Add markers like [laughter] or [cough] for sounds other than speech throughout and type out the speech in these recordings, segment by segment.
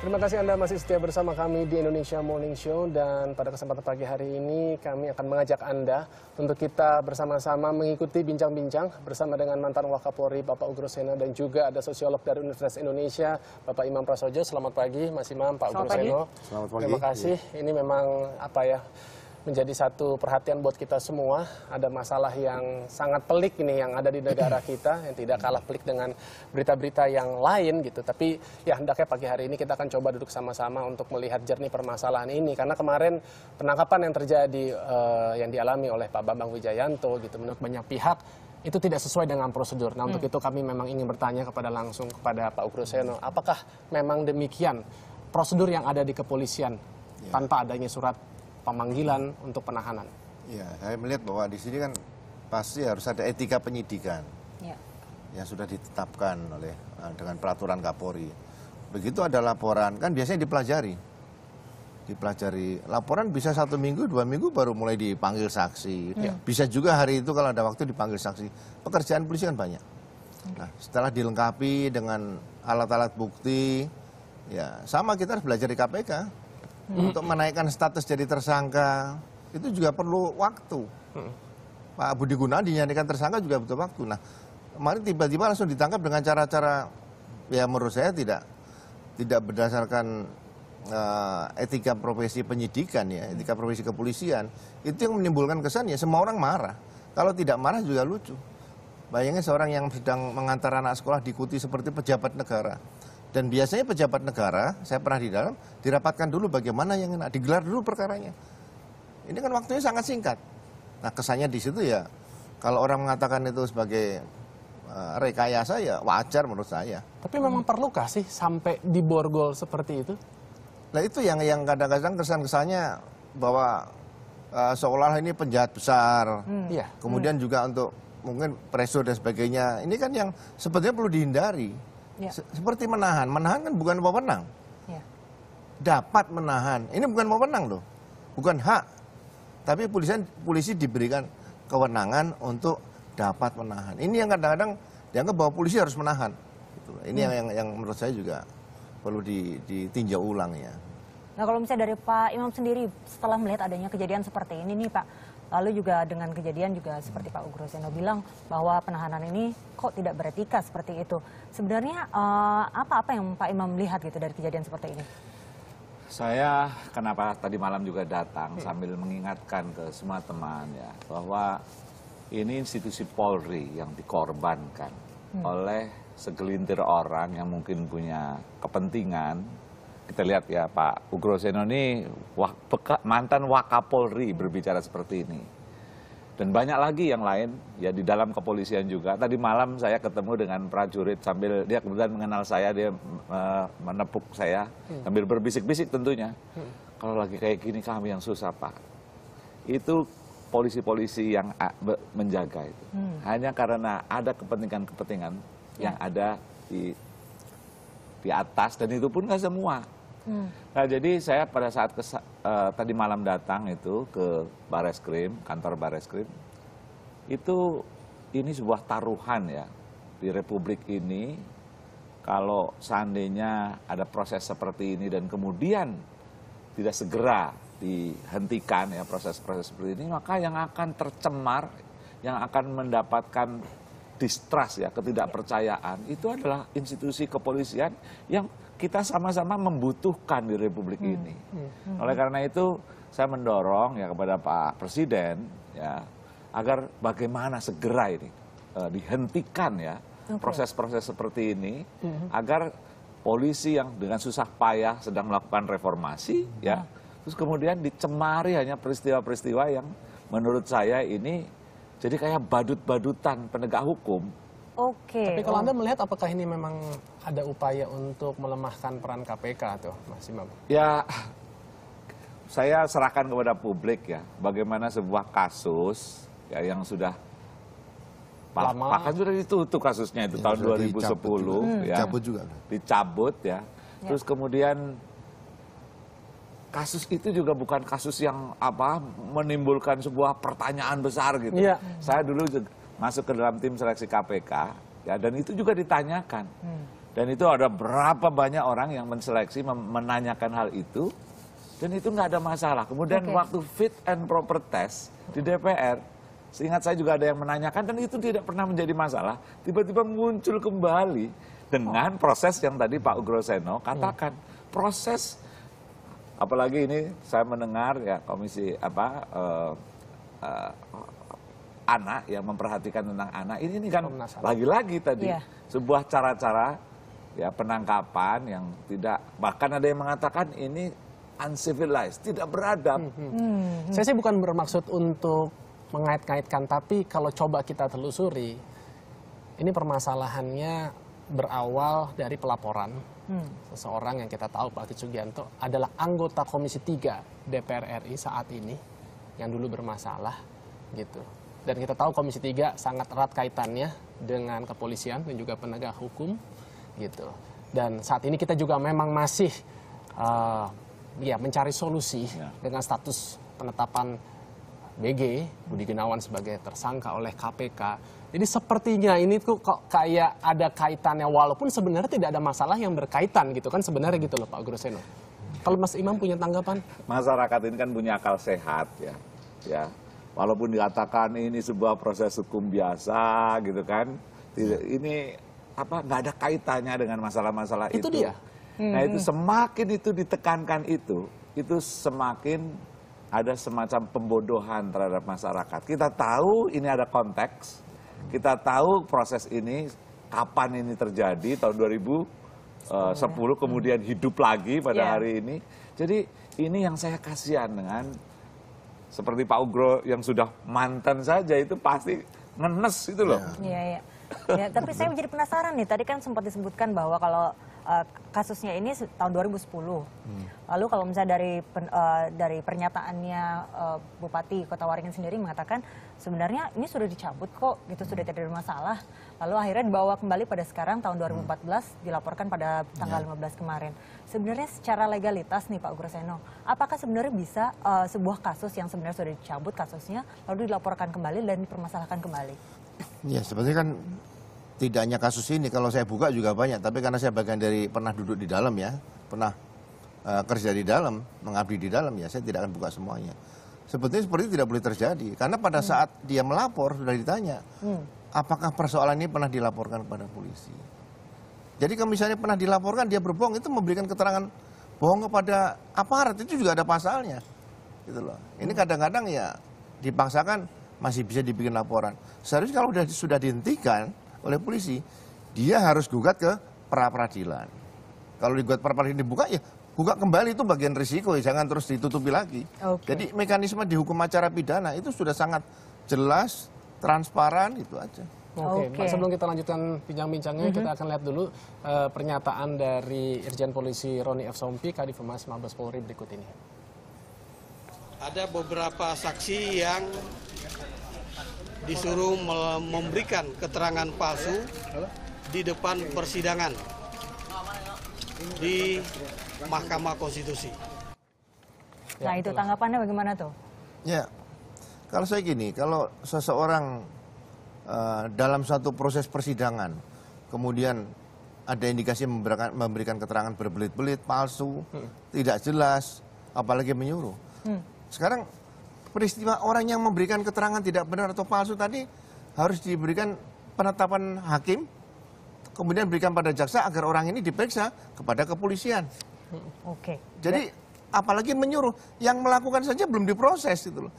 Terima kasih Anda masih setia bersama kami di Indonesia Morning Show dan pada kesempatan pagi hari ini kami akan mengajak Anda untuk kita bersama-sama mengikuti bincang-bincang bersama dengan mantan Wakapolri Bapak Ugro Seno dan juga ada sosiolog dari Universitas Indonesia Bapak Imam Prasojo. Selamat pagi Mas Imam, Pak Ugro Seno. Selamat pagi. Terima kasih. Ini memang apa ya? menjadi satu perhatian buat kita semua. Ada masalah yang sangat pelik ini yang ada di negara [laughs] kita yang tidak kalah pelik dengan berita-berita yang lain gitu. Tapi ya hendaknya pagi hari ini kita akan coba duduk sama-sama untuk melihat jernih permasalahan ini karena kemarin penangkapan yang terjadi uh, yang dialami oleh Pak Bambang Wijayanto gitu menurut banyak pihak itu tidak sesuai dengan prosedur. Nah, untuk hmm. itu kami memang ingin bertanya kepada langsung kepada Pak Ugroseno, apakah memang demikian prosedur yang ada di kepolisian ya. tanpa adanya surat pemanggilan untuk penahanan. Ya, saya melihat bahwa di sini kan pasti harus ada etika penyidikan ya. yang sudah ditetapkan oleh eh, dengan peraturan Kapolri. Begitu ada laporan, kan biasanya dipelajari. Dipelajari. Laporan bisa satu minggu, dua minggu baru mulai dipanggil saksi. Ya. ya. Bisa juga hari itu kalau ada waktu dipanggil saksi. Pekerjaan polisi kan banyak. Nah, setelah dilengkapi dengan alat-alat bukti, ya sama kita harus belajar di KPK. Hmm. untuk menaikkan status jadi tersangka itu juga perlu waktu. Hmm. Pak Budi Gunawan dinyatakan tersangka juga butuh waktu. Nah, kemarin tiba-tiba langsung ditangkap dengan cara-cara ya menurut saya tidak tidak berdasarkan uh, etika profesi penyidikan ya, hmm. etika profesi kepolisian. Itu yang menimbulkan kesan ya semua orang marah. Kalau tidak marah juga lucu. Bayangin seorang yang sedang mengantar anak sekolah diikuti seperti pejabat negara. Dan biasanya pejabat negara, saya pernah di dalam, dirapatkan dulu bagaimana yang enak, digelar dulu perkaranya. Ini kan waktunya sangat singkat. Nah kesannya di situ ya, kalau orang mengatakan itu sebagai uh, rekayasa ya wajar menurut saya. Tapi memang hmm. perlukah sih sampai diborgol seperti itu? Nah itu yang yang kadang-kadang kesan-kesannya bahwa uh, eh, seolah ini penjahat besar. Hmm. Iya. Kemudian hmm. juga untuk mungkin pressure dan sebagainya. Ini kan yang sebetulnya perlu dihindari. Ya. Seperti menahan, menahan kan bukan wewenang. Ya. Dapat menahan, ini bukan wewenang loh, bukan hak. Tapi polisi polisi diberikan kewenangan untuk dapat menahan. Ini yang kadang-kadang dianggap bahwa polisi harus menahan. Gitu ini hmm. yang, yang yang menurut saya juga perlu ditinjau ulang ya. Nah kalau misalnya dari Pak Imam sendiri setelah melihat adanya kejadian seperti ini nih Pak, Lalu juga dengan kejadian juga seperti Pak Ugroseno bilang bahwa penahanan ini kok tidak beretika seperti itu. Sebenarnya eh, apa-apa yang Pak Imam melihat gitu dari kejadian seperti ini? Saya kenapa tadi malam juga datang hmm. sambil mengingatkan ke semua teman ya bahwa ini institusi Polri yang dikorbankan hmm. oleh segelintir orang yang mungkin punya kepentingan kita lihat ya Pak Ugro Seno ini wak, peka, mantan Wakapolri berbicara seperti ini. Dan banyak lagi yang lain ya di dalam kepolisian juga. Tadi malam saya ketemu dengan prajurit sambil dia kemudian mengenal saya, dia uh, menepuk saya hmm. sambil berbisik-bisik tentunya. Hmm. Kalau lagi kayak gini kami yang susah Pak. Itu polisi-polisi yang menjaga itu. Hmm. Hanya karena ada kepentingan-kepentingan hmm. yang ada di di atas dan itu pun nggak semua. Hmm. Nah jadi saya pada saat kesa, uh, tadi malam datang itu ke Bareskrim, kantor Bareskrim, itu ini sebuah taruhan ya di Republik ini. Kalau seandainya ada proses seperti ini dan kemudian tidak segera dihentikan ya proses-proses seperti ini, maka yang akan tercemar, yang akan mendapatkan distrust ya ketidakpercayaan itu adalah institusi kepolisian yang kita sama-sama membutuhkan di Republik hmm. ini. Iya. Hmm. Oleh karena itu saya mendorong ya kepada Pak Presiden ya agar bagaimana segera ini uh, dihentikan ya proses-proses okay. seperti ini hmm. agar polisi yang dengan susah payah sedang melakukan reformasi ya, hmm. ya terus kemudian dicemari hanya peristiwa-peristiwa yang menurut saya ini jadi kayak badut-badutan penegak hukum Oke. Okay. Tapi kalau oh. Anda melihat apakah ini memang ada upaya untuk melemahkan peran KPK tuh, Mas Imam? Ya, saya serahkan kepada publik ya, bagaimana sebuah kasus ya yang sudah Lama. Bahkan sudah ditutup kasusnya itu ya, tahun 2010 ya. hmm, dicabut juga. ya. Dicabut ya. ya. Terus kemudian kasus itu juga bukan kasus yang apa menimbulkan sebuah pertanyaan besar gitu. Ya. Saya dulu masuk ke dalam tim seleksi KPK ya dan itu juga ditanyakan hmm. dan itu ada berapa banyak orang yang menseleksi menanyakan hal itu dan itu nggak ada masalah kemudian okay. waktu fit and proper test di DPR seingat saya juga ada yang menanyakan dan itu tidak pernah menjadi masalah tiba-tiba muncul kembali dengan proses yang tadi Pak Ugroseno iya. katakan hmm. proses apalagi ini saya mendengar ya komisi apa uh, uh, anak yang memperhatikan tentang anak ini, ini kan lagi-lagi tadi yeah. sebuah cara-cara ya penangkapan yang tidak bahkan ada yang mengatakan ini uncivilized, tidak beradab. Hmm, hmm. Hmm. Saya sih bukan bermaksud untuk mengait-ngaitkan tapi kalau coba kita telusuri ini permasalahannya berawal dari pelaporan hmm. seseorang yang kita tahu Pak Sugianto adalah anggota Komisi 3 DPR RI saat ini yang dulu bermasalah gitu. Dan kita tahu Komisi 3 sangat erat kaitannya dengan kepolisian dan juga penegak hukum gitu. Dan saat ini kita juga memang masih uh, ya mencari solusi yeah. dengan status penetapan BG Budi Gunawan sebagai tersangka oleh KPK. Jadi sepertinya ini tuh kok kayak ada kaitannya walaupun sebenarnya tidak ada masalah yang berkaitan gitu kan sebenarnya gitu loh Pak Groseno. Kalau Mas Imam punya tanggapan? Masyarakat ini kan punya akal sehat ya. Ya, walaupun dikatakan ini sebuah proses hukum biasa gitu kan tidak ini apa nggak ada kaitannya dengan masalah-masalah itu, itu dia nah itu hmm. semakin itu ditekankan itu itu semakin ada semacam pembodohan terhadap masyarakat kita tahu ini ada konteks kita tahu proses ini kapan ini terjadi tahun 2010 eh, kemudian hmm. hidup lagi pada yeah. hari ini jadi ini yang saya kasihan dengan seperti Pak Ugro yang sudah mantan saja itu pasti ngenes itu loh. Iya, iya. iya. Ya, tapi saya menjadi penasaran nih, tadi kan sempat disebutkan bahwa kalau uh, kasusnya ini tahun 2010. Hmm. Lalu kalau misalnya dari pen, uh, dari pernyataannya uh, Bupati Kota Waringin sendiri mengatakan sebenarnya ini sudah dicabut kok, gitu hmm. sudah tidak ada masalah. Lalu akhirnya dibawa kembali pada sekarang tahun 2014 dilaporkan pada tanggal ya. 15 kemarin. Sebenarnya secara legalitas nih Pak Gurseno, apakah sebenarnya bisa uh, sebuah kasus yang sebenarnya sudah dicabut kasusnya lalu dilaporkan kembali dan dipermasalahkan kembali? Ya sebenarnya kan tidak hanya kasus ini kalau saya buka juga banyak tapi karena saya bagian dari pernah duduk di dalam ya pernah uh, kerja di dalam mengabdi di dalam ya saya tidak akan buka semuanya sebetulnya seperti itu tidak boleh terjadi karena pada hmm. saat dia melapor sudah ditanya hmm apakah persoalan ini pernah dilaporkan kepada polisi. Jadi kalau misalnya pernah dilaporkan dia berbohong itu memberikan keterangan bohong kepada aparat itu juga ada pasalnya. Gitu loh. Ini kadang-kadang ya dipaksakan masih bisa dibikin laporan. Seharusnya kalau sudah sudah dihentikan oleh polisi, dia harus gugat ke pra peradilan. Kalau digugat pra peradilan dibuka ya buka kembali itu bagian risiko, ya. jangan terus ditutupi lagi. Okay. Jadi mekanisme di hukum acara pidana itu sudah sangat jelas transparan itu aja. Oke, okay. okay. sebelum kita lanjutkan bincang-bincangnya, mm -hmm. kita akan lihat dulu uh, pernyataan dari Irjen Polisi Roni F. Sompi, Kadif Humas Mabes Polri berikut ini. Ada beberapa saksi yang disuruh memberikan keterangan palsu di depan persidangan di Mahkamah Konstitusi. Nah itu ya, tanggapannya bagaimana tuh? Ya, kalau saya gini kalau seseorang eh, dalam satu proses persidangan kemudian ada indikasi memberikan, memberikan keterangan berbelit-belit palsu hmm. tidak jelas apalagi menyuruh hmm. sekarang peristiwa orang yang memberikan keterangan tidak benar atau palsu tadi harus diberikan penetapan hakim kemudian berikan pada jaksa agar orang ini diperiksa kepada kepolisian. Hmm, oke. Okay. Jadi apalagi menyuruh yang melakukan saja belum diproses itu loh.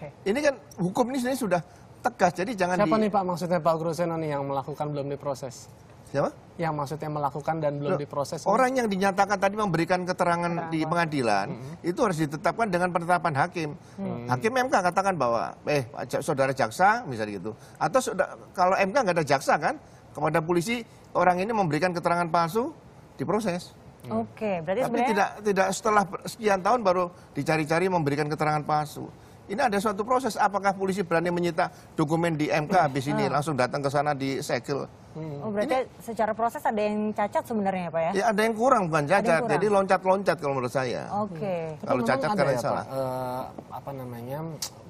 Okay. Ini kan hukum ini sebenarnya sudah tegas, jadi jangan Siapa di... nih Pak maksudnya Pak Groseno nih yang melakukan belum diproses? Siapa? Yang maksudnya melakukan dan belum Loh, diproses. Orang yang dinyatakan tadi memberikan keterangan Terang. di pengadilan mm hmm. itu harus ditetapkan dengan penetapan hakim. Hmm. Hakim MK katakan bahwa eh saudara jaksa misalnya gitu. Atau saudara, kalau MK nggak ada jaksa kan kepada polisi orang ini memberikan keterangan palsu diproses. Hmm. Oke, berarti Tapi sebenarnya... tidak tidak setelah sekian tahun baru dicari-cari memberikan keterangan palsu. Ini ada suatu proses apakah polisi berani menyita dokumen di MK habis ini ah. langsung datang ke sana di segel Hmm. Oh berarti Ini, secara proses ada yang cacat sebenarnya ya, Pak ya? Ya ada yang kurang bukan cacat, kurang. jadi loncat-loncat kalau menurut saya. Oke. Okay. Hmm. Kalau cacat karena ya, salah. uh, apa namanya,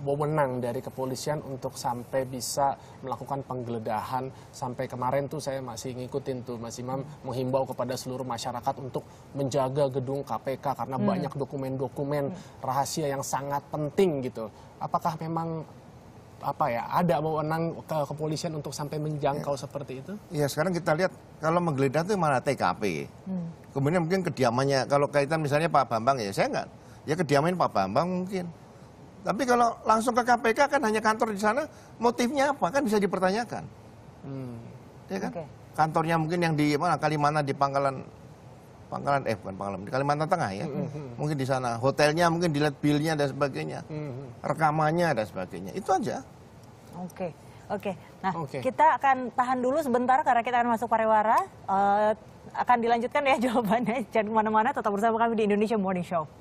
wewenang dari kepolisian untuk sampai bisa melakukan penggeledahan. Sampai kemarin tuh saya masih ngikutin tuh Mas Imam menghimbau kepada seluruh masyarakat untuk menjaga gedung KPK karena hmm. banyak dokumen-dokumen hmm. rahasia yang sangat penting gitu. Apakah memang apa ya ada wewenang ke kepolisian untuk sampai menjangkau ya. seperti itu? Iya sekarang kita lihat kalau menggeledah itu mana TKP, hmm. kemudian mungkin kediamannya kalau kaitan misalnya Pak Bambang ya saya enggak ya kediamannya Pak Bambang mungkin. Tapi kalau langsung ke KPK kan hanya kantor di sana, motifnya apa kan bisa dipertanyakan, hmm. ya kan? Okay. Kantornya mungkin yang di mana Kalimantan di Pangkalan Pangkalan eh bukan Pangkalan di Kalimantan Tengah ya. Mm-hmm. Mungkin di sana hotelnya mungkin dilihat bilnya dan sebagainya. Mm-hmm. Rekamannya dan sebagainya. Itu aja. Oke. Okay. Oke. Nah, okay. kita akan tahan dulu sebentar karena kita akan masuk pariwara. Uh, akan dilanjutkan ya [laughs] jawabannya. Jangan kemana-mana, tetap bersama kami di Indonesia Morning Show.